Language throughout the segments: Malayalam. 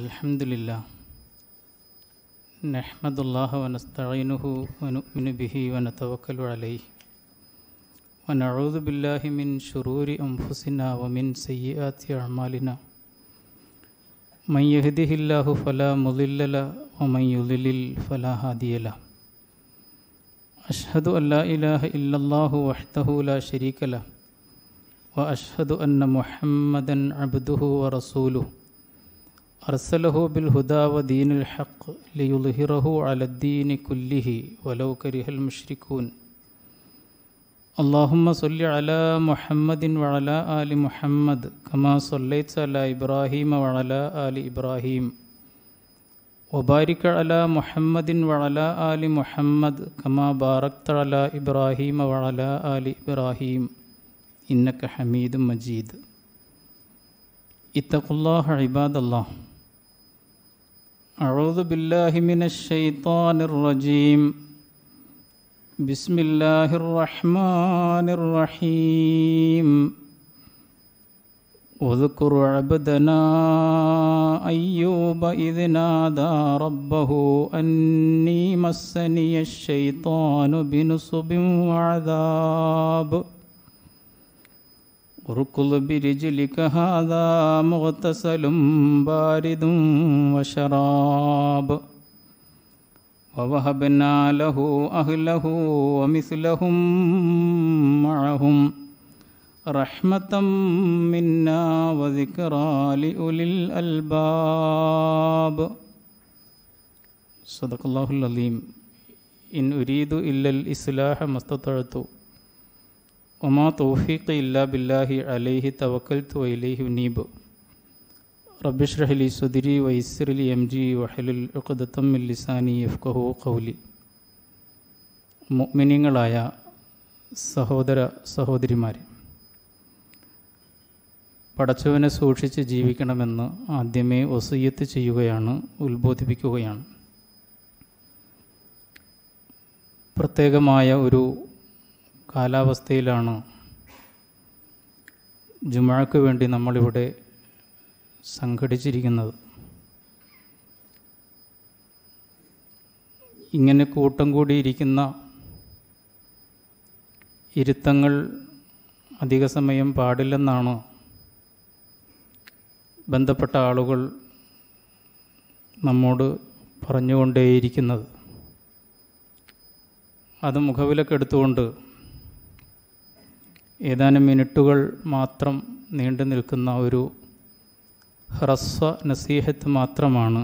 الحمد لله نحمد الله ونستعينه ونؤمن به ونتوكل عليه ونعوذ بالله من شرور أنفسنا ومن سيئات أعمالنا من يهده الله فلا مضل له ومن يضلل فلا هادي له أشهد أن لا إله إلا الله وحده لا شريك له وأشهد أن محمدا عبده ورسوله أرسله بالهدى ودين الحق ليظهره على الدين كله ولو كره المشركون اللهم صل على محمد وعلى آل محمد كما صليت على إبراهيم وعلى آل إبراهيم وبارك على محمد وعلى آل محمد كما باركت على إبراهيم وعلى آل إبراهيم إنك حميد مجيد اتقوا الله عباد الله أعوذ بالله من الشيطان الرجيم بسم الله الرحمن الرحيم واذكر عبدنا أيوب إذ نادى ربه أني مسني الشيطان بنصب وعذاب اركض برجلك هذا مغتسل بارد وشراب ووهبنا له أهله ومثلهم معهم رحمة منا وذكرى لأولي الألباب صدق الله العظيم إن أريد إلا الإصلاح ما استطعت ഒമാ തൗഫീഖ് ഇല്ലാ ബില്ലാഹി അലൈഹി തവക്കൽ തുലൈഹി നീബ് റബിഷ്റഹലി സുദിരി വൈസ്രലി എം ജി വഹലുൽ ഉഖദത്തമ്മിൽ ലിസാനി എഫ്കഹു കൗലി മുഗ്മിനിങ്ങളായ സഹോദര സഹോദരിമാരെ പടച്ചവനെ സൂക്ഷിച്ച് ജീവിക്കണമെന്ന് ആദ്യമേ ഒസയ്യത്ത് ചെയ്യുകയാണ് ഉത്ബോധിപ്പിക്കുകയാണ് പ്രത്യേകമായ ഒരു കാലാവസ്ഥയിലാണ് ജുമാക്ക് വേണ്ടി നമ്മളിവിടെ സംഘടിച്ചിരിക്കുന്നത് ഇങ്ങനെ കൂട്ടം കൂടിയിരിക്കുന്ന ഇരുത്തങ്ങൾ അധിക സമയം പാടില്ലെന്നാണ് ബന്ധപ്പെട്ട ആളുകൾ നമ്മോട് പറഞ്ഞുകൊണ്ടേയിരിക്കുന്നത് അത് മുഖവിലക്കെടുത്തുകൊണ്ട് ഏതാനും മിനിറ്റുകൾ മാത്രം നീണ്ടു നിൽക്കുന്ന ഒരു ഹ്രസ്വ നസീഹത്ത് മാത്രമാണ്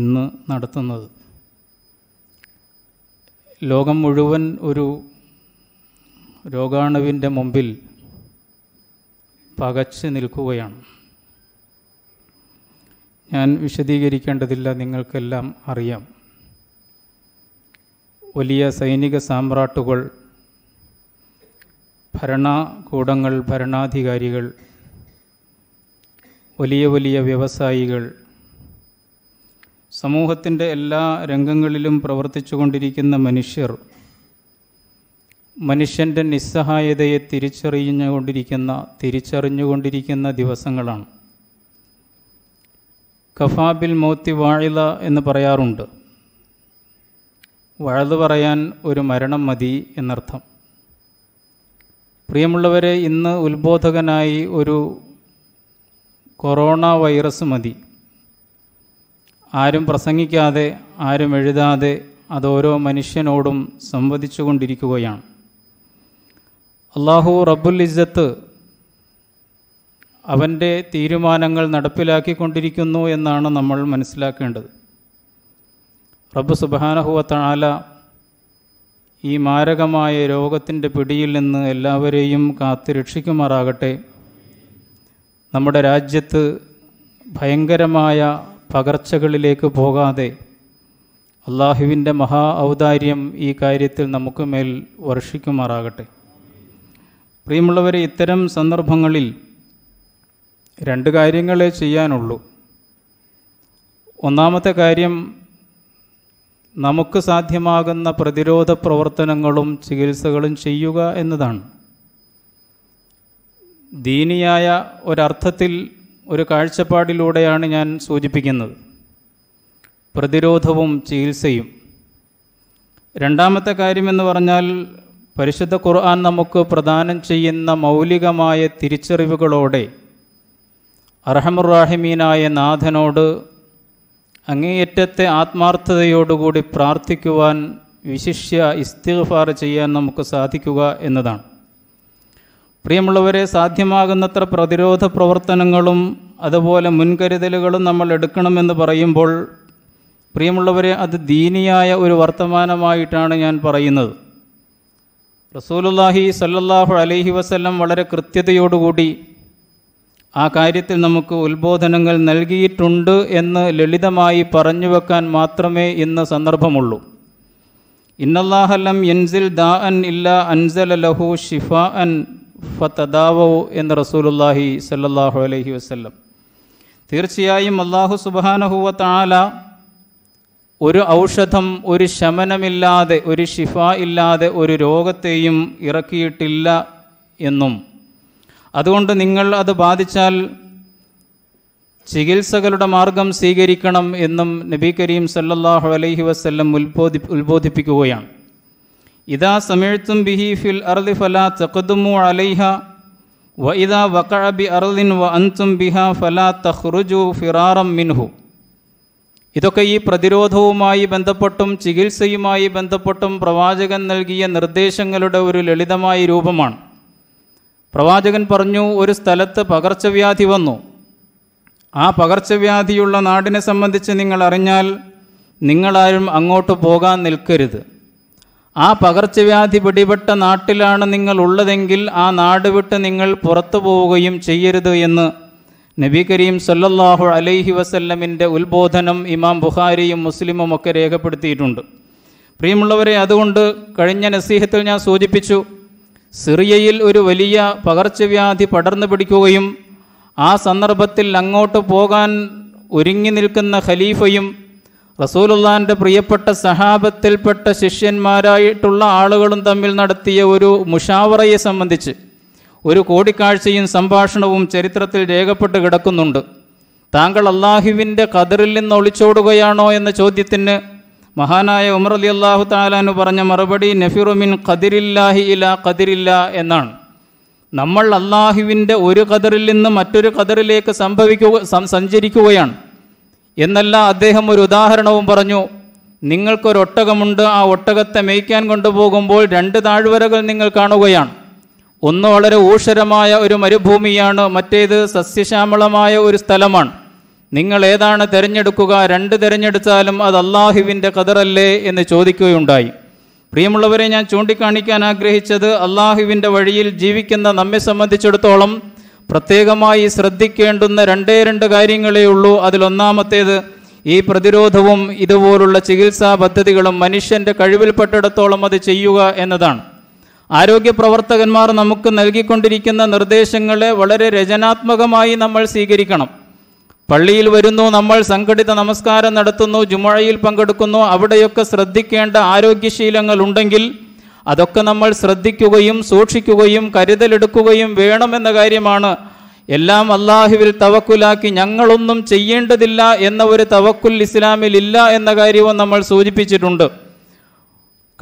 ഇന്ന് നടത്തുന്നത് ലോകം മുഴുവൻ ഒരു രോഗാണുവിൻ്റെ മുമ്പിൽ പകച്ച് നിൽക്കുകയാണ് ഞാൻ വിശദീകരിക്കേണ്ടതില്ല നിങ്ങൾക്കെല്ലാം അറിയാം വലിയ സൈനിക സാമ്രാട്ടുകൾ ഭരണകൂടങ്ങൾ ഭരണാധികാരികൾ വലിയ വലിയ വ്യവസായികൾ സമൂഹത്തിൻ്റെ എല്ലാ രംഗങ്ങളിലും പ്രവർത്തിച്ചു കൊണ്ടിരിക്കുന്ന മനുഷ്യർ മനുഷ്യൻ്റെ നിസ്സഹായതയെ തിരിച്ചറിഞ്ഞുകൊണ്ടിരിക്കുന്ന തിരിച്ചറിഞ്ഞുകൊണ്ടിരിക്കുന്ന ദിവസങ്ങളാണ് കഫാബിൽ മോത്തി വാഴില എന്ന് പറയാറുണ്ട് വഴുതു പറയാൻ ഒരു മരണം മതി എന്നർത്ഥം പ്രിയമുള്ളവരെ ഇന്ന് ഉത്ബോധകനായി ഒരു കൊറോണ വൈറസ് മതി ആരും പ്രസംഗിക്കാതെ ആരും എഴുതാതെ അതോരോ മനുഷ്യനോടും സംവദിച്ചു കൊണ്ടിരിക്കുകയാണ് അള്ളാഹു റബ്ബുൽ ഇസ്സത്ത് അവൻ്റെ തീരുമാനങ്ങൾ നടപ്പിലാക്കിക്കൊണ്ടിരിക്കുന്നു എന്നാണ് നമ്മൾ മനസ്സിലാക്കേണ്ടത് റബ്ബ് സുബാനഹുവ താല ഈ മാരകമായ രോഗത്തിൻ്റെ പിടിയിൽ നിന്ന് എല്ലാവരെയും കാത്തു രക്ഷിക്കുമാറാകട്ടെ നമ്മുടെ രാജ്യത്ത് ഭയങ്കരമായ പകർച്ചകളിലേക്ക് പോകാതെ അള്ളാഹുവിൻ്റെ മഹാ ഔദാര്യം ഈ കാര്യത്തിൽ നമുക്ക് മേൽ വർഷിക്കുമാറാകട്ടെ പ്രിയമുള്ളവരെ ഇത്തരം സന്ദർഭങ്ങളിൽ രണ്ട് കാര്യങ്ങളെ ചെയ്യാനുള്ളൂ ഒന്നാമത്തെ കാര്യം നമുക്ക് സാധ്യമാകുന്ന പ്രതിരോധ പ്രവർത്തനങ്ങളും ചികിത്സകളും ചെയ്യുക എന്നതാണ് ദീനിയായ ഒരർത്ഥത്തിൽ ഒരു കാഴ്ചപ്പാടിലൂടെയാണ് ഞാൻ സൂചിപ്പിക്കുന്നത് പ്രതിരോധവും ചികിത്സയും രണ്ടാമത്തെ കാര്യമെന്ന് പറഞ്ഞാൽ പരിശുദ്ധ ഖുർആൻ നമുക്ക് പ്രദാനം ചെയ്യുന്ന മൗലികമായ തിരിച്ചറിവുകളോടെ അർഹമുറാഹിമീനായ നാഥനോട് അങ്ങേയറ്റത്തെ ആത്മാർത്ഥതയോടുകൂടി പ്രാർത്ഥിക്കുവാൻ വിശിഷ്യ ഇസ്തിഗ്ഫാർ ചെയ്യാൻ നമുക്ക് സാധിക്കുക എന്നതാണ് പ്രിയമുള്ളവരെ സാധ്യമാകുന്നത്ര പ്രതിരോധ പ്രവർത്തനങ്ങളും അതുപോലെ മുൻകരുതലുകളും നമ്മൾ എടുക്കണമെന്ന് പറയുമ്പോൾ പ്രിയമുള്ളവരെ അത് ദീനിയായ ഒരു വർത്തമാനമായിട്ടാണ് ഞാൻ പറയുന്നത് റസൂലുല്ലാഹി സല്ലാഹു അലൈഹി വസല്ലം വളരെ കൃത്യതയോടുകൂടി ആ കാര്യത്തിൽ നമുക്ക് ഉത്ബോധനങ്ങൾ നൽകിയിട്ടുണ്ട് എന്ന് ലളിതമായി പറഞ്ഞു വെക്കാൻ മാത്രമേ ഇന്ന് സന്ദർഭമുള്ളൂ ഇന്നല്ലാഹലം എൻസിൽ ദാ അൻ ഇല്ല അൻസൽ ലഹു ഷിഫ അൻ ഫതദാവോ എന്ന് റസൂലുല്ലാഹി സല്ലാഹു അലഹി വസ്ല്ലം തീർച്ചയായും അള്ളാഹു സുബാനഹുവ ഒരു ഔഷധം ഒരു ശമനമില്ലാതെ ഒരു ഷിഫ ഇല്ലാതെ ഒരു രോഗത്തെയും ഇറക്കിയിട്ടില്ല എന്നും അതുകൊണ്ട് നിങ്ങൾ അത് ബാധിച്ചാൽ ചികിത്സകളുടെ മാർഗം സ്വീകരിക്കണം എന്നും നബി കരീം സല്ലാഹു അലൈഹി വസ്ല്ലം ഉത്ബോധി ഉത്ബോധിപ്പിക്കുകയാണ് ഇതാ സമീഴ്ത്തും ബിഹി ഫിൽ അർദി ഫല തഖദുമു അലൈഹ വ ഇതാ വക്കഅ ബി അർദിൻ വ അൻതും ബിഹ ഫല തഹ്റുജു ഫിറാറം മിൻഹു ഇതൊക്കെ ഈ പ്രതിരോധവുമായി ബന്ധപ്പെട്ടും ചികിത്സയുമായി ബന്ധപ്പെട്ടും പ്രവാചകൻ നൽകിയ നിർദ്ദേശങ്ങളുടെ ഒരു ലളിതമായ രൂപമാണ് പ്രവാചകൻ പറഞ്ഞു ഒരു സ്ഥലത്ത് പകർച്ചവ്യാധി വന്നു ആ പകർച്ചവ്യാധിയുള്ള നാടിനെ സംബന്ധിച്ച് നിങ്ങൾ അറിഞ്ഞാൽ നിങ്ങളാരും അങ്ങോട്ട് പോകാൻ നിൽക്കരുത് ആ പകർച്ചവ്യാധി പിടിപെട്ട നാട്ടിലാണ് നിങ്ങൾ ഉള്ളതെങ്കിൽ ആ നാട് വിട്ട് നിങ്ങൾ പുറത്തു പോവുകയും ചെയ്യരുത് എന്ന് നബി കരീം സല്ലല്ലാഹു അലൈഹി വസല്ലമിൻ്റെ ഉത്ബോധനം ഇമാം ബുഖാരിയും മുസ്ലിമും ഒക്കെ രേഖപ്പെടുത്തിയിട്ടുണ്ട് പ്രിയമുള്ളവരെ അതുകൊണ്ട് കഴിഞ്ഞ നസീഹത്തിൽ ഞാൻ സൂചിപ്പിച്ചു സിറിയയിൽ ഒരു വലിയ പകർച്ചവ്യാധി പടർന്നു പിടിക്കുകയും ആ സന്ദർഭത്തിൽ അങ്ങോട്ട് പോകാൻ ഒരുങ്ങി നിൽക്കുന്ന ഖലീഫയും റസൂലുള്ളാൻ്റെ പ്രിയപ്പെട്ട സഹാബത്തിൽപ്പെട്ട ശിഷ്യന്മാരായിട്ടുള്ള ആളുകളും തമ്മിൽ നടത്തിയ ഒരു മുഷാവറയെ സംബന്ധിച്ച് ഒരു കൂടിക്കാഴ്ചയും സംഭാഷണവും ചരിത്രത്തിൽ രേഖപ്പെട്ട് കിടക്കുന്നുണ്ട് താങ്കൾ അള്ളാഹുവിൻ്റെ കതിറിൽ നിന്ന് ഒളിച്ചോടുകയാണോ എന്ന ചോദ്യത്തിന് മഹാനായ ഉമർ അലി അള്ളാഹു താലാനു പറഞ്ഞ മറുപടി നഫിറുമിൻ കതിരില്ലാഹി ഇല കതിരില്ല എന്നാണ് നമ്മൾ അള്ളാഹുവിൻ്റെ ഒരു കതിറിൽ നിന്ന് മറ്റൊരു കതിറിലേക്ക് സംഭവിക്കുക സഞ്ചരിക്കുകയാണ് എന്നല്ല അദ്ദേഹം ഒരു ഉദാഹരണവും പറഞ്ഞു നിങ്ങൾക്കൊരു ഒട്ടകമുണ്ട് ആ ഒട്ടകത്തെ മേയ്ക്കാൻ കൊണ്ടുപോകുമ്പോൾ രണ്ട് താഴ്വരകൾ നിങ്ങൾ കാണുകയാണ് ഒന്ന് വളരെ ഊഷരമായ ഒരു മരുഭൂമിയാണ് മറ്റേത് സസ്യശ്യാമളമായ ഒരു സ്ഥലമാണ് നിങ്ങൾ ഏതാണ് തിരഞ്ഞെടുക്കുക രണ്ട് തിരഞ്ഞെടുത്താലും അത് അള്ളാഹുവിൻ്റെ കതറല്ലേ എന്ന് ചോദിക്കുകയുണ്ടായി പ്രിയമുള്ളവരെ ഞാൻ ചൂണ്ടിക്കാണിക്കാൻ ആഗ്രഹിച്ചത് അള്ളാഹുവിൻ്റെ വഴിയിൽ ജീവിക്കുന്ന നമ്മെ സംബന്ധിച്ചിടത്തോളം പ്രത്യേകമായി ശ്രദ്ധിക്കേണ്ടുന്ന രണ്ടേ രണ്ട് കാര്യങ്ങളേ ഉള്ളൂ അതിലൊന്നാമത്തേത് ഈ പ്രതിരോധവും ഇതുപോലുള്ള ചികിത്സാ പദ്ധതികളും മനുഷ്യൻ്റെ കഴിവിൽപ്പെട്ടിടത്തോളം അത് ചെയ്യുക എന്നതാണ് ആരോഗ്യ പ്രവർത്തകന്മാർ നമുക്ക് നൽകിക്കൊണ്ടിരിക്കുന്ന നിർദ്ദേശങ്ങളെ വളരെ രചനാത്മകമായി നമ്മൾ സ്വീകരിക്കണം പള്ളിയിൽ വരുന്നു നമ്മൾ സംഘടിത നമസ്കാരം നടത്തുന്നു ജുമഴയിൽ പങ്കെടുക്കുന്നു അവിടെയൊക്കെ ശ്രദ്ധിക്കേണ്ട ആരോഗ്യശീലങ്ങൾ ഉണ്ടെങ്കിൽ അതൊക്കെ നമ്മൾ ശ്രദ്ധിക്കുകയും സൂക്ഷിക്കുകയും കരുതലെടുക്കുകയും വേണമെന്ന കാര്യമാണ് എല്ലാം അള്ളാഹുവിൽ തവക്കുലാക്കി ഞങ്ങളൊന്നും ചെയ്യേണ്ടതില്ല എന്ന ഒരു തവക്കുൽ ഇസ്ലാമിൽ ഇല്ല എന്ന കാര്യവും നമ്മൾ സൂചിപ്പിച്ചിട്ടുണ്ട്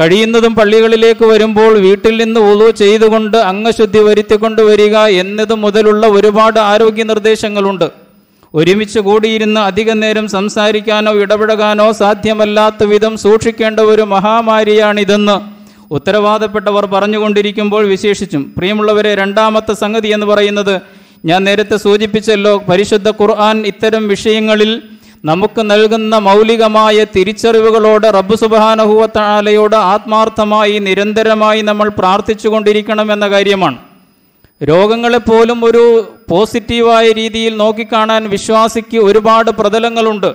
കഴിയുന്നതും പള്ളികളിലേക്ക് വരുമ്പോൾ വീട്ടിൽ നിന്ന് ഉളു ചെയ്തുകൊണ്ട് അംഗശുദ്ധി വരുത്തിക്കൊണ്ട് വരിക എന്നത് മുതലുള്ള ഒരുപാട് ആരോഗ്യ നിർദ്ദേശങ്ങളുണ്ട് ഒരുമിച്ച് കൂടിയിരുന്ന് അധിക നേരം സംസാരിക്കാനോ ഇടപഴകാനോ സാധ്യമല്ലാത്ത വിധം സൂക്ഷിക്കേണ്ട ഒരു മഹാമാരിയാണിതെന്ന് ഉത്തരവാദപ്പെട്ടവർ പറഞ്ഞുകൊണ്ടിരിക്കുമ്പോൾ വിശേഷിച്ചും പ്രിയമുള്ളവരെ രണ്ടാമത്തെ സംഗതി എന്ന് പറയുന്നത് ഞാൻ നേരത്തെ സൂചിപ്പിച്ചല്ലോ പരിശുദ്ധ ഖുർആൻ ഇത്തരം വിഷയങ്ങളിൽ നമുക്ക് നൽകുന്ന മൗലികമായ തിരിച്ചറിവുകളോട് റബ്ബ് സുബാനഹുവത്താലയോട് ആത്മാർത്ഥമായി നിരന്തരമായി നമ്മൾ പ്രാർത്ഥിച്ചു കൊണ്ടിരിക്കണം എന്ന കാര്യമാണ് രോഗങ്ങളെപ്പോലും ഒരു പോസിറ്റീവായ രീതിയിൽ നോക്കിക്കാണാൻ വിശ്വാസിക്ക് ഒരുപാട് പ്രതലങ്ങളുണ്ട്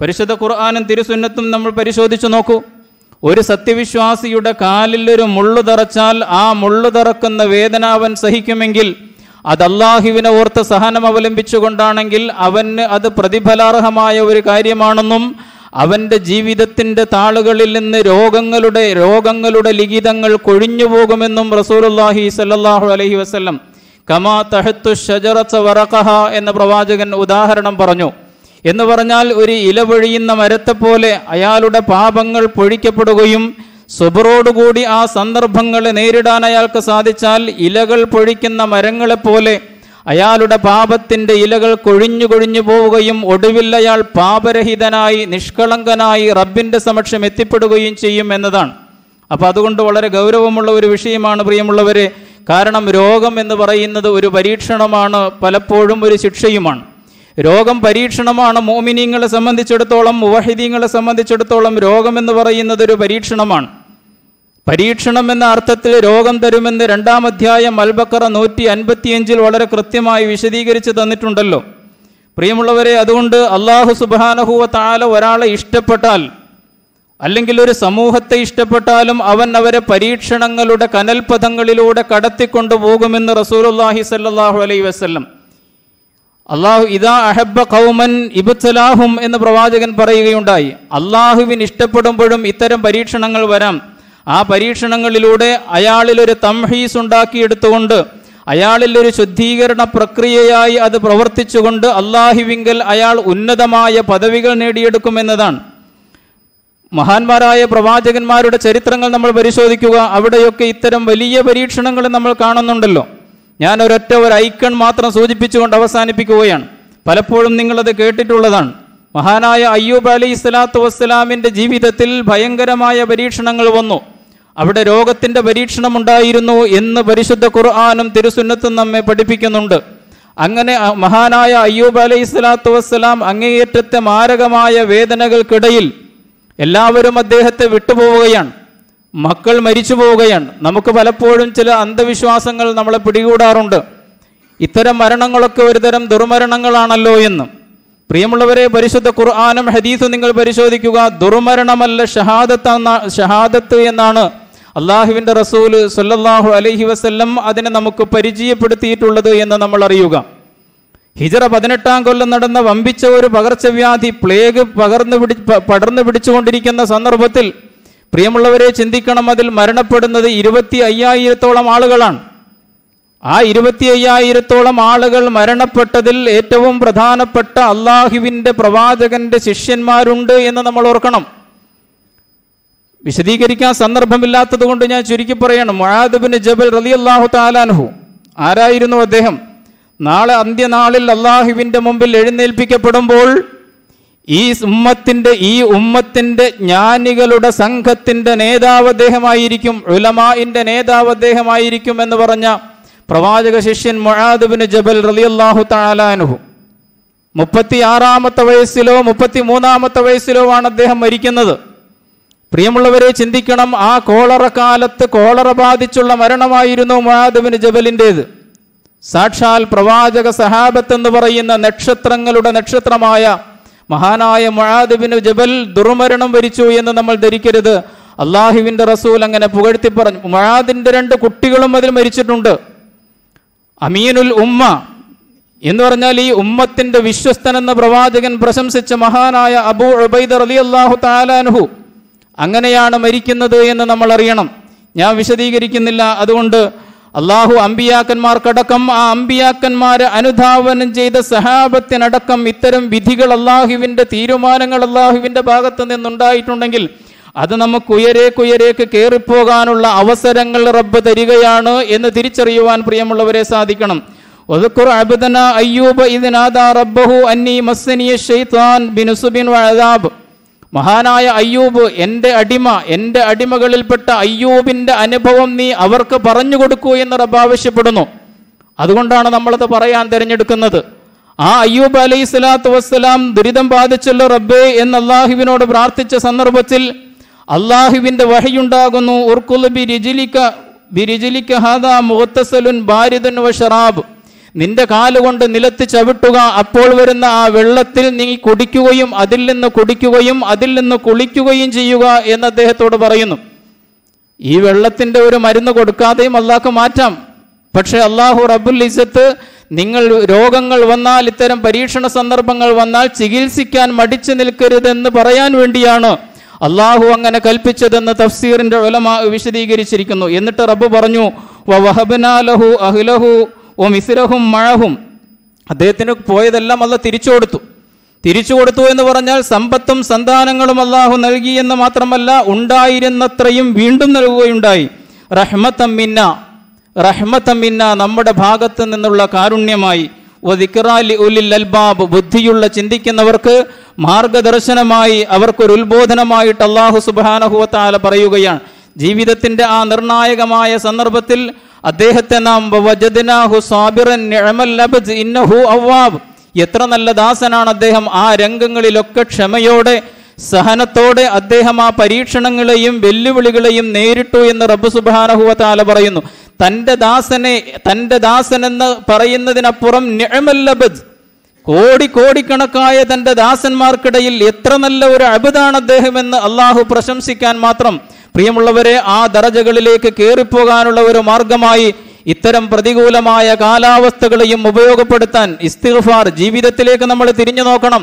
പരിശുദ്ധ ഖുർആാനും തിരുസുന്നത്തും നമ്മൾ പരിശോധിച്ചു നോക്കൂ ഒരു സത്യവിശ്വാസിയുടെ കാലിൽ ഒരു മുള്ളു തറച്ചാൽ ആ മുള്ളു തറക്കുന്ന വേദന അവൻ സഹിക്കുമെങ്കിൽ അത് അള്ളാഹുവിനെ ഓർത്ത് സഹനം അവലംബിച്ചുകൊണ്ടാണെങ്കിൽ അവന് അത് പ്രതിഫലാർഹമായ ഒരു കാര്യമാണെന്നും അവൻ്റെ ജീവിതത്തിൻ്റെ താളുകളിൽ നിന്ന് രോഗങ്ങളുടെ രോഗങ്ങളുടെ ലിഖിതങ്ങൾ കൊഴിഞ്ഞു പോകുമെന്നും റസൂലുല്ലാഹി സല്ലാഹു അലഹി വസ്ലം കമാ തഹത്തു ഷജറത്ത് വറഖഹ എന്ന പ്രവാചകൻ ഉദാഹരണം പറഞ്ഞു എന്ന് പറഞ്ഞാൽ ഒരു ഇല പൊഴിയുന്ന മരത്തെപ്പോലെ അയാളുടെ പാപങ്ങൾ പൊഴിക്കപ്പെടുകയും സുബറോടുകൂടി ആ സന്ദർഭങ്ങളെ നേരിടാൻ അയാൾക്ക് സാധിച്ചാൽ ഇലകൾ പൊഴിക്കുന്ന മരങ്ങളെപ്പോലെ അയാളുടെ പാപത്തിൻ്റെ ഇലകൾ കൊഴിഞ്ഞു കൊഴിഞ്ഞു പോവുകയും ഒടുവിൽ അയാൾ പാപരഹിതനായി നിഷ്കളങ്കനായി റബ്ബിൻ്റെ സമക്ഷം എത്തിപ്പെടുകയും ചെയ്യും എന്നതാണ് അപ്പോൾ അതുകൊണ്ട് വളരെ ഗൗരവമുള്ള ഒരു വിഷയമാണ് പ്രിയമുള്ളവരെ കാരണം രോഗം എന്ന് പറയുന്നത് ഒരു പരീക്ഷണമാണ് പലപ്പോഴും ഒരു ശിക്ഷയുമാണ് രോഗം പരീക്ഷണമാണ് മോമിനിയങ്ങളെ സംബന്ധിച്ചിടത്തോളം മുവഹിദീങ്ങളെ സംബന്ധിച്ചിടത്തോളം രോഗം എന്ന് പറയുന്നത് ഒരു പരീക്ഷണമാണ് പരീക്ഷണം എന്ന അർത്ഥത്തിൽ രോഗം തരുമെന്ന് രണ്ടാം അധ്യായം അൽബക്കറ നൂറ്റി അൻപത്തിയഞ്ചിൽ വളരെ കൃത്യമായി വിശദീകരിച്ച് തന്നിട്ടുണ്ടല്ലോ പ്രിയമുള്ളവരെ അതുകൊണ്ട് അള്ളാഹു സുബാനഹുവ താല ഒരാളെ ഇഷ്ടപ്പെട്ടാൽ അല്ലെങ്കിൽ ഒരു സമൂഹത്തെ ഇഷ്ടപ്പെട്ടാലും അവൻ അവരെ പരീക്ഷണങ്ങളുടെ കനൽപഥങ്ങളിലൂടെ കടത്തിക്കൊണ്ടു പോകുമെന്ന് റസൂലുല്ലാഹി സല്ലാഹു അലൈ വസ്ലം അള്ളാഹു ഇതാ അഹബ കൗമൻ ഇബുസലാഹും എന്ന് പ്രവാചകൻ പറയുകയുണ്ടായി അള്ളാഹുവിൻ ഇഷ്ടപ്പെടുമ്പോഴും ഇത്തരം പരീക്ഷണങ്ങൾ വരാം ആ പരീക്ഷണങ്ങളിലൂടെ അയാളിലൊരു തംഹീസ് ഉണ്ടാക്കിയെടുത്തുകൊണ്ട് അയാളിലൊരു ശുദ്ധീകരണ പ്രക്രിയയായി അത് പ്രവർത്തിച്ചുകൊണ്ട് അള്ളാഹിവിങ്കൽ അയാൾ ഉന്നതമായ പദവികൾ നേടിയെടുക്കുമെന്നതാണ് മഹാന്മാരായ പ്രവാചകന്മാരുടെ ചരിത്രങ്ങൾ നമ്മൾ പരിശോധിക്കുക അവിടെയൊക്കെ ഇത്തരം വലിയ പരീക്ഷണങ്ങൾ നമ്മൾ കാണുന്നുണ്ടല്ലോ ഞാൻ ഒരൊറ്റ ഒരു ഐക്കൺ മാത്രം സൂചിപ്പിച്ചുകൊണ്ട് അവസാനിപ്പിക്കുകയാണ് പലപ്പോഴും നിങ്ങളത് കേട്ടിട്ടുള്ളതാണ് മഹാനായ അയ്യൂബ് അലി ഇസ്ലാത്തു വസ്സലാമിൻ്റെ ജീവിതത്തിൽ ഭയങ്കരമായ പരീക്ഷണങ്ങൾ വന്നു അവിടെ രോഗത്തിൻ്റെ പരീക്ഷണമുണ്ടായിരുന്നു എന്ന് പരിശുദ്ധ ഖുർആാനും തിരുസുന്നത്തും നമ്മെ പഠിപ്പിക്കുന്നുണ്ട് അങ്ങനെ മഹാനായ അയ്യൂബ് അലൈഹി സ്വലാത്തു വസ്സലാം അങ്ങേയറ്റത്തെ മാരകമായ വേദനകൾക്കിടയിൽ എല്ലാവരും അദ്ദേഹത്തെ വിട്ടുപോവുകയാണ് മക്കൾ മരിച്ചു പോവുകയാണ് നമുക്ക് പലപ്പോഴും ചില അന്ധവിശ്വാസങ്ങൾ നമ്മളെ പിടികൂടാറുണ്ട് ഇത്തരം മരണങ്ങളൊക്കെ ഒരുതരം ദുർമരണങ്ങളാണല്ലോ എന്നും പ്രിയമുള്ളവരെ പരിശുദ്ധ ഖുർആാനും ഹദീസും നിങ്ങൾ പരിശോധിക്കുക ദുർമരണമല്ല ഷഹാദത്ത് ഷഹാദത്ത് എന്നാണ് അള്ളാഹുവിൻ്റെ റസൂൽ സുല്ലാഹു അലഹി വസ്ല്ലം അതിനെ നമുക്ക് പരിചയപ്പെടുത്തിയിട്ടുള്ളത് എന്ന് നമ്മൾ അറിയുക ഹിജറ പതിനെട്ടാം കൊല്ലം നടന്ന വമ്പിച്ച ഒരു പകർച്ചവ്യാധി പ്ലേഗ് പകർന്നു പിടി പടർന്നു പിടിച്ചുകൊണ്ടിരിക്കുന്ന സന്ദർഭത്തിൽ പ്രിയമുള്ളവരെ ചിന്തിക്കണം അതിൽ മരണപ്പെടുന്നത് ഇരുപത്തി അയ്യായിരത്തോളം ആളുകളാണ് ആ ഇരുപത്തി അയ്യായിരത്തോളം ആളുകൾ മരണപ്പെട്ടതിൽ ഏറ്റവും പ്രധാനപ്പെട്ട അള്ളാഹുവിൻ്റെ പ്രവാചകന്റെ ശിഷ്യന്മാരുണ്ട് എന്ന് നമ്മൾ ഓർക്കണം വിശദീകരിക്കാൻ സന്ദർഭമില്ലാത്തത് കൊണ്ട് ഞാൻ ചുരുക്കി പറയണം മൊഴാദുബിൻ ജബൽ റലി അള്ളാഹു താലാൻഹു ആരായിരുന്നു അദ്ദേഹം നാളെ അന്ത്യനാളിൽ അള്ളാഹുവിൻ്റെ മുമ്പിൽ എഴുന്നേൽപ്പിക്കപ്പെടുമ്പോൾ ഈ ഉമ്മത്തിൻ്റെ ഈ ഉമ്മത്തിൻ്റെ ജ്ഞാനികളുടെ സംഘത്തിൻ്റെ നേതാവ് അദ്ദേഹമായിരിക്കും ഉലമായിൻ്റെ നേതാവ് അദ്ദേഹമായിരിക്കും എന്ന് പറഞ്ഞ പ്രവാചക ശിഷ്യൻ മൊഴാദുബിന് ജബൽ റലിയല്ലാഹു താലാനുഹു മുപ്പത്തിയാറാമത്തെ വയസ്സിലോ മുപ്പത്തി മൂന്നാമത്തെ വയസ്സിലോ ആണ് അദ്ദേഹം മരിക്കുന്നത് പ്രിയമുള്ളവരെ ചിന്തിക്കണം ആ കോളറ കാലത്ത് കോളറ ബാധിച്ചുള്ള മരണമായിരുന്നു മൊഴാദുബിന് ജബലിൻ്റേത് സാക്ഷാൽ പ്രവാചക സഹാബത്ത് എന്ന് പറയുന്ന നക്ഷത്രങ്ങളുടെ നക്ഷത്രമായ മഹാനായ മൊഴാദുബിന് ജബൽ ദുർമരണം വരിച്ചു എന്ന് നമ്മൾ ധരിക്കരുത് അള്ളാഹുവിൻ്റെ റസൂൽ അങ്ങനെ പുകഴ്ത്തി പറഞ്ഞു മൊഴാദിൻ്റെ രണ്ട് കുട്ടികളും അതിൽ മരിച്ചിട്ടുണ്ട് അമീനുൽ ഉമ്മ എന്ന് പറഞ്ഞാൽ ഈ ഉമ്മത്തിന്റെ വിശ്വസ്തൻ എന്ന പ്രവാചകൻ പ്രശംസിച്ച മഹാനായ അബൂ അബൈദർ അലി അള്ളാഹു താലാൻഹു അങ്ങനെയാണ് മരിക്കുന്നത് എന്ന് നമ്മൾ അറിയണം ഞാൻ വിശദീകരിക്കുന്നില്ല അതുകൊണ്ട് അള്ളാഹു അമ്പിയാക്കന്മാർക്കടക്കം ആ അമ്പിയാക്കന്മാരെ അനുധാവനം ചെയ്ത സഹാബത്തിനടക്കം ഇത്തരം വിധികൾ അള്ളാഹുവിന്റെ തീരുമാനങ്ങൾ അള്ളാഹുവിന്റെ ഭാഗത്ത് നിന്നുണ്ടായിട്ടുണ്ടെങ്കിൽ അത് നമുക്ക് ഉയരെ കുയരേക്ക് കയറിപ്പോകാനുള്ള അവസരങ്ങൾ റബ്ബ് തരികയാണ് എന്ന് തിരിച്ചറിയുവാൻ പ്രിയമുള്ളവരെ സാധിക്കണം റബ്ബഹു അന്നി ബിനുസുബിൻ വഅദാബ് മഹാനായ അയ്യൂബ് എൻ്റെ അടിമ എൻ്റെ അടിമകളിൽപ്പെട്ട അയ്യൂബിന്റെ അനുഭവം നീ അവർക്ക് പറഞ്ഞു കൊടുക്കൂ എന്ന് റബ്ബ് ആവശ്യപ്പെടുന്നു അതുകൊണ്ടാണ് നമ്മളത് പറയാൻ തിരഞ്ഞെടുക്കുന്നത് ആ അയ്യൂബ് അലൈഹി സ്വലാത്തു വസ്സലാം ദുരിതം ബാധിച്ചല്ലോ റബ്ബേ എന്ന് അള്ളാഹുവിനോട് പ്രാർത്ഥിച്ച സന്ദർഭത്തിൽ അള്ളാഹുവിൻ്റെ വഹയുണ്ടാകുന്നു ഉർക്കുൽ ബിരിജിലിക്ക ബിരിജിലിക്ക ഹാദാ മുഹത്തസലുൻ ബാരിദുൻ വ നിന്റെ കാലുകൊണ്ട് നിലത്ത് ചവിട്ടുക അപ്പോൾ വരുന്ന ആ വെള്ളത്തിൽ നീ കുടിക്കുകയും അതിൽ നിന്ന് കുടിക്കുകയും അതിൽ നിന്ന് കുളിക്കുകയും ചെയ്യുക എന്ന് അദ്ദേഹത്തോട് പറയുന്നു ഈ വെള്ളത്തിൻ്റെ ഒരു മരുന്ന് കൊടുക്കാതെയും അള്ളാഹ്ക്ക് മാറ്റാം പക്ഷേ അള്ളാഹു റബുൽ ഇസത്ത് നിങ്ങൾ രോഗങ്ങൾ വന്നാൽ ഇത്തരം പരീക്ഷണ സന്ദർഭങ്ങൾ വന്നാൽ ചികിത്സിക്കാൻ മടിച്ചു നിൽക്കരുതെന്ന് പറയാൻ വേണ്ടിയാണ് അള്ളാഹു അങ്ങനെ കൽപ്പിച്ചതെന്ന് തഫ്സീറിൻ്റെ ഒലമ വിശദീകരിച്ചിരിക്കുന്നു എന്നിട്ട് റബ്ബ് പറഞ്ഞു ലഹു അഹ്ലഹു ഓ മിസിരഹും മഴഹും അദ്ദേഹത്തിന് പോയതെല്ലാം അല്ല തിരിച്ചു കൊടുത്തു തിരിച്ചു കൊടുത്തു എന്ന് പറഞ്ഞാൽ സമ്പത്തും സന്താനങ്ങളും അള്ളാഹു നൽകി എന്ന് മാത്രമല്ല ഉണ്ടായിരുന്നത്രയും വീണ്ടും നൽകുകയുണ്ടായി റഹ്മത്തമ്മിന്ന റഹ്മത്തമ്മിന്ന നമ്മുടെ ഭാഗത്ത് നിന്നുള്ള കാരുണ്യമായി വദിക്റാലി ഉലിൽ അൽബാബ് ബുദ്ധിയുള്ള ചിന്തിക്കുന്നവർക്ക് മാർഗദർശനമായി അവർക്കൊരു ഉത്ബോധനമായിട്ട് അള്ളാഹു സുബാനഹുവത്താല പറയുകയാണ് ജീവിതത്തിന്റെ ആ നിർണായകമായ സന്ദർഭത്തിൽ അദ്ദേഹത്തെ നാം എത്ര നല്ല ദാസനാണ് അദ്ദേഹം ആ രംഗങ്ങളിലൊക്കെ ക്ഷമയോടെ സഹനത്തോടെ അദ്ദേഹം ആ പരീക്ഷണങ്ങളെയും വെല്ലുവിളികളെയും നേരിട്ടു എന്ന് റബ്ബ് സുബാനഹുവത്താല പറയുന്നു തൻ്റെ ദാസനെ തൻ്റെ ദാസൻ എന്ന് പറയുന്നതിനപ്പുറം ഞെമല്ലബദ് കോടി കോടിക്കണക്കായ തൻ്റെ ദാസന്മാർക്കിടയിൽ എത്ര നല്ല ഒരു അബുദാണ് അദ്ദേഹമെന്ന് അള്ളാഹു പ്രശംസിക്കാൻ മാത്രം പ്രിയമുള്ളവരെ ആ ദറജകളിലേക്ക് കയറിപ്പോകാനുള്ള ഒരു മാർഗമായി ഇത്തരം പ്രതികൂലമായ കാലാവസ്ഥകളെയും ഉപയോഗപ്പെടുത്താൻ ഇസ്തിഗ്ഫാർ ജീവിതത്തിലേക്ക് നമ്മൾ തിരിഞ്ഞു നോക്കണം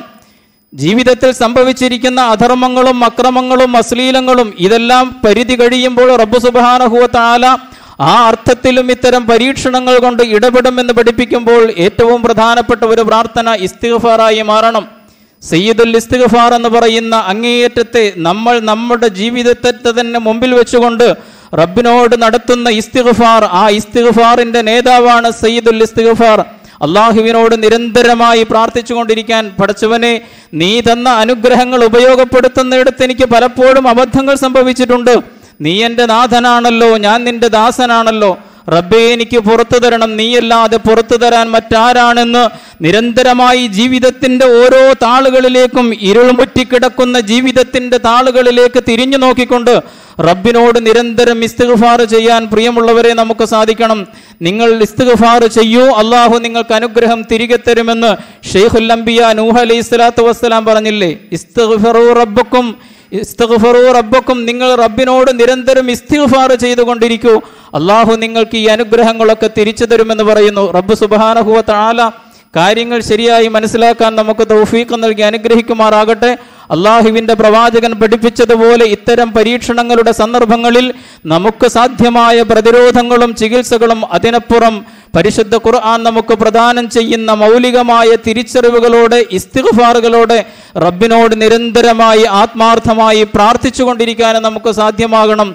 ജീവിതത്തിൽ സംഭവിച്ചിരിക്കുന്ന അധർമ്മങ്ങളും അക്രമങ്ങളും അശ്ലീലങ്ങളും ഇതെല്ലാം പരിധി കഴിയുമ്പോൾ റബ്ബു സുബാനഹുവ താല ആ അർത്ഥത്തിലും ഇത്തരം പരീക്ഷണങ്ങൾ കൊണ്ട് ഇടപെടുമെന്ന് പഠിപ്പിക്കുമ്പോൾ ഏറ്റവും പ്രധാനപ്പെട്ട ഒരു പ്രാർത്ഥന ഇസ്തിഗഫാറായി മാറണം സയ്യിദുൽ ഇസ്തിഗഫാർ എന്ന് പറയുന്ന അങ്ങേയറ്റത്തെ നമ്മൾ നമ്മുടെ ജീവിതത്തെ തന്നെ മുമ്പിൽ വെച്ചുകൊണ്ട് റബ്ബിനോട് നടത്തുന്ന ഇസ്തിഗഫാർ ആ ഇസ്തിഗഫാറിന്റെ നേതാവാണ് സയ്യിദുൽ ഇസ്തിഗഫാർ അള്ളാഹുവിനോട് നിരന്തരമായി പ്രാർത്ഥിച്ചുകൊണ്ടിരിക്കാൻ പഠിച്ചവനെ നീ തന്ന അനുഗ്രഹങ്ങൾ ഉപയോഗപ്പെടുത്തുന്നിടത്ത് എനിക്ക് പലപ്പോഴും അബദ്ധങ്ങൾ സംഭവിച്ചിട്ടുണ്ട് നീ എൻ്റെ നാഥനാണല്ലോ ഞാൻ നിന്റെ ദാസനാണല്ലോ റബ്ബെ എനിക്ക് പുറത്തു തരണം നീയല്ലാതെ പുറത്തു തരാൻ മറ്റാരാണെന്ന് നിരന്തരമായി ജീവിതത്തിൻ്റെ ഓരോ താളുകളിലേക്കും ഇരുൾമുറ്റിക്കിടക്കുന്ന ജീവിതത്തിൻ്റെ താളുകളിലേക്ക് തിരിഞ്ഞു നോക്കിക്കൊണ്ട് റബ്ബിനോട് നിരന്തരം ഇസ്തിഗ്ഫാർ ചെയ്യാൻ പ്രിയമുള്ളവരെ നമുക്ക് സാധിക്കണം നിങ്ങൾ ഇസ്തിഗ്ഫാർ ചെയ്യൂ അള്ളാഹു നിങ്ങൾക്ക് അനുഗ്രഹം തിരികെ തരുമെന്ന് ഷെയ്ഖുല്ലംബിയ അംബിയ നൂഹ് അലൈഹി സ്വലാത്തു വസ്സലാം പറഞ്ഞില്ലേ ഇസ്തിഗ്ഫറു റബ്ബക്കും ഇസ്തഫറു റബ്ബക്കും നിങ്ങൾ റബ്ബിനോട് നിരന്തരം ഇസ്തിഫാർ ചെയ്തുകൊണ്ടിരിക്കൂ അള്ളാഹു നിങ്ങൾക്ക് ഈ അനുഗ്രഹങ്ങളൊക്കെ തിരിച്ചു തരുമെന്ന് പറയുന്നു റബ്ബ് സുബാനഹുവ താല കാര്യങ്ങൾ ശരിയായി മനസ്സിലാക്കാൻ നമുക്ക് തൗഫീഖ് നൽകി അനുഗ്രഹിക്കുമാറാകട്ടെ അള്ളാഹുവിൻ്റെ പ്രവാചകൻ പഠിപ്പിച്ചതുപോലെ ഇത്തരം പരീക്ഷണങ്ങളുടെ സന്ദർഭങ്ങളിൽ നമുക്ക് സാധ്യമായ പ്രതിരോധങ്ങളും ചികിത്സകളും അതിനപ്പുറം പരിശുദ്ധ ഖുർആൻ നമുക്ക് പ്രദാനം ചെയ്യുന്ന മൗലികമായ തിരിച്ചറിവുകളോടെ ഇസ്തിഗ്ഫാറുകളോട് റബ്ബിനോട് നിരന്തരമായി ആത്മാർത്ഥമായി പ്രാർത്ഥിച്ചുകൊണ്ടിരിക്കാൻ നമുക്ക് സാധ്യമാകണം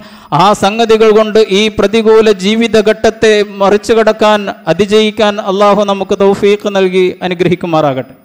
ആ സംഗതികൾ കൊണ്ട് ഈ പ്രതികൂല ജീവിതഘട്ടത്തെ മറിച്ചു കടക്കാൻ അതിജയിക്കാൻ അള്ളാഹു നമുക്ക് തൗഫീഖ് നൽകി അനുഗ്രഹിക്കുമാറാകട്ടെ